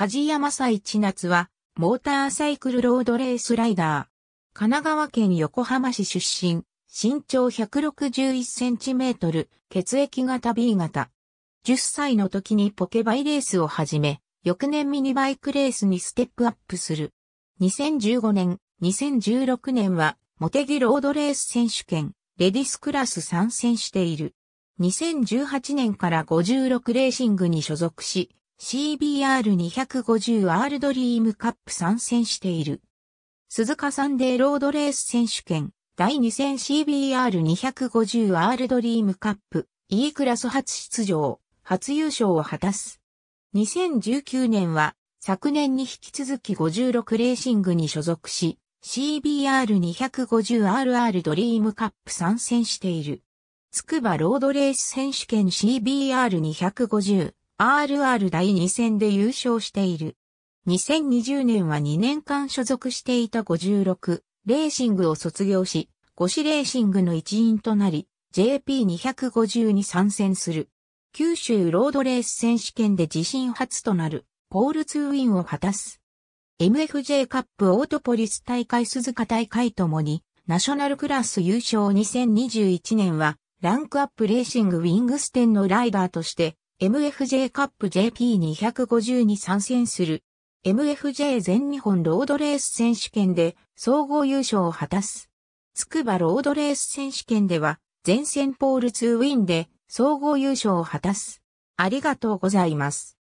梶山祭千夏は、モーターサイクルロードレースライダー。神奈川県横浜市出身、身長161センチメートル、血液型 B 型。10歳の時にポケバイレースを始め、翌年ミニバイクレースにステップアップする。2015年、2016年は、モテギロードレース選手権、レディスクラス参戦している。2018年から56レーシングに所属し、CBR250R ドリームカップ参戦している。鈴鹿サンデーロードレース選手権第2戦 CBR250R ドリームカップ E クラス初出場、初優勝を果たす。2019年は昨年に引き続き56レーシングに所属し、CBR250RR ドリームカップ参戦している。つくばロードレース選手権 CBR250 RR 第2戦で優勝している。2020年は2年間所属していた56レーシングを卒業し、五市レーシングの一員となり、JP250 に参戦する。九州ロードレース選手権で自身初となるポール2ウィンを果たす。MFJ カップオートポリス大会鈴鹿大会ともにナショナルクラス優勝2021年はランクアップレーシングウィングステンのライダーとして MFJ カップ JP250 に参戦する。MFJ 全日本ロードレース選手権で総合優勝を果たす。筑波ロードレース選手権では、前線ポール2ウィンで総合優勝を果たす。ありがとうございます。